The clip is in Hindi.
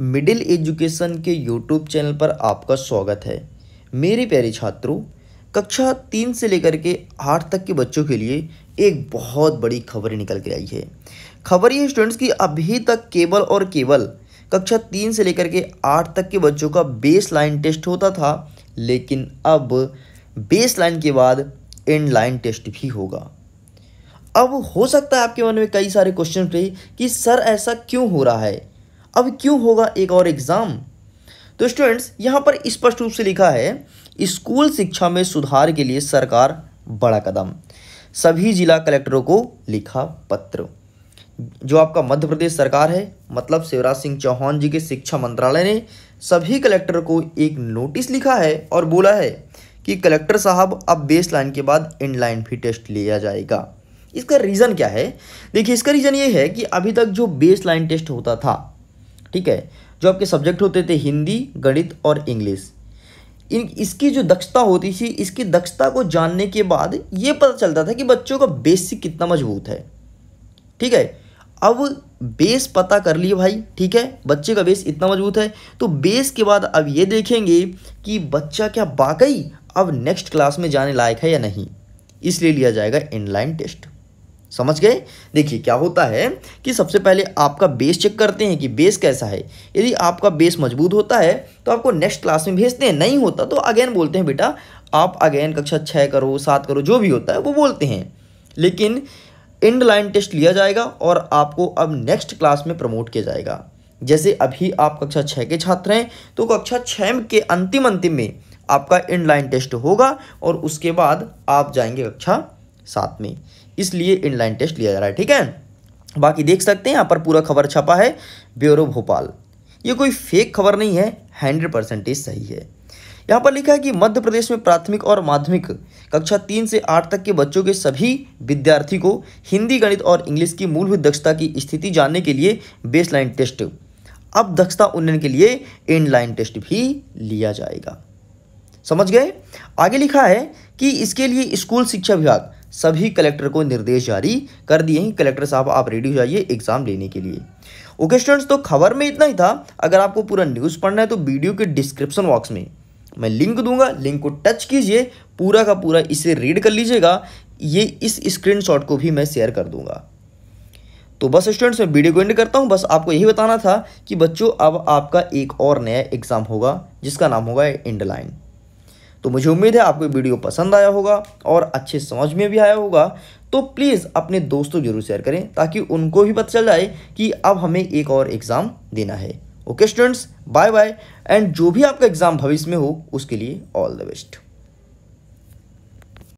मिडिल एजुकेशन के यूट्यूब चैनल पर आपका स्वागत है मेरे प्यारे छात्रों कक्षा तीन से लेकर के आठ तक के बच्चों के लिए एक बहुत बड़ी खबर निकल के आई है खबर ये स्टूडेंट्स की अभी तक केवल और केवल कक्षा तीन से लेकर के आठ तक के बच्चों का बेस लाइन टेस्ट होता था लेकिन अब बेस लाइन के बाद एंड लाइन टेस्ट भी होगा अब हो सकता है आपके मन में कई सारे क्वेश्चन रहे कि सर ऐसा क्यों हो रहा है अब क्यों होगा एक और एग्ज़ाम तो स्टूडेंट्स यहाँ पर स्पष्ट रूप से लिखा है स्कूल शिक्षा में सुधार के लिए सरकार बड़ा कदम सभी जिला कलेक्टरों को लिखा पत्र जो आपका मध्य प्रदेश सरकार है मतलब शिवराज सिंह चौहान जी के शिक्षा मंत्रालय ने सभी कलेक्टर को एक नोटिस लिखा है और बोला है कि कलेक्टर साहब अब बेस लाइन के बाद एंड लाइन भी टेस्ट लिया जाएगा इसका रीज़न क्या है देखिए इसका रीज़न ये है कि अभी तक जो बेस लाइन टेस्ट होता था ठीक है जो आपके सब्जेक्ट होते थे हिंदी गणित और इंग्लिश इन इसकी जो दक्षता होती थी इसकी दक्षता को जानने के बाद ये पता चलता था कि बच्चों का बेसिक कितना मजबूत है ठीक है अब बेस पता कर लिए भाई ठीक है बच्चे का बेस इतना मजबूत है तो बेस के बाद अब ये देखेंगे कि बच्चा क्या वाकई अब नेक्स्ट क्लास में जाने लायक है या नहीं इसलिए लिया जाएगा इनलाइन टेस्ट समझ गए देखिए क्या होता है कि सबसे पहले आपका बेस चेक करते हैं कि बेस कैसा है यदि आपका बेस मजबूत होता है तो आपको नेक्स्ट क्लास में भेजते हैं नहीं होता तो अगेन बोलते हैं बेटा आप अगेन कक्षा छः करो सात करो जो भी होता है वो बोलते हैं लेकिन इंड लाइन टेस्ट लिया जाएगा और आपको अब नेक्स्ट क्लास में प्रमोट किया जाएगा जैसे अभी आप कक्षा छः के छात्र हैं तो कक्षा छः के अंतिम अंतिम में आपका इंड लाइन टेस्ट होगा और उसके बाद आप जाएंगे कक्षा सात में इसलिए इनलाइन टेस्ट लिया जा रहा है ठीक है बाकी देख सकते हैं यहाँ पर पूरा खबर छपा है ब्यूरो भोपाल ये कोई फेक खबर नहीं है हंड्रेड परसेंटेज सही है यहाँ पर लिखा है कि मध्य प्रदेश में प्राथमिक और माध्यमिक कक्षा तीन से आठ तक के बच्चों के सभी विद्यार्थी को हिंदी गणित और इंग्लिश की मूलभूत दक्षता की स्थिति जानने के लिए बेसलाइन टेस्ट अब दक्षता उन्नयन के लिए इनलाइन टेस्ट भी लिया जाएगा समझ गए आगे लिखा है कि इसके लिए स्कूल शिक्षा विभाग सभी कलेक्टर को निर्देश जारी कर दिए हैं कलेक्टर साहब आप रेडी हो जाइए एग्ज़ाम लेने के लिए ओके स्टूडेंट्स तो खबर में इतना ही था अगर आपको पूरा न्यूज़ पढ़ना है तो वीडियो के डिस्क्रिप्शन बॉक्स में मैं लिंक दूंगा लिंक को टच कीजिए पूरा का पूरा इसे रीड कर लीजिएगा ये इस स्क्रीनशॉट को भी मैं शेयर कर दूंगा तो बस स्टूडेंट्स मैं वीडियो को एंड करता हूँ बस आपको यही बताना था कि बच्चों अब आपका एक और नया एग्ज़ाम होगा जिसका नाम होगा इंडलाइन तो मुझे उम्मीद है आपको वीडियो पसंद आया होगा और अच्छे समझ में भी आया होगा तो प्लीज़ अपने दोस्तों जरूर शेयर करें ताकि उनको भी पता चल जाए कि अब हमें एक और एग्ज़ाम देना है okay students bye bye and जो भी आपका एग्ज़ाम भविष्य में हो उसके लिए ऑल द बेस्ट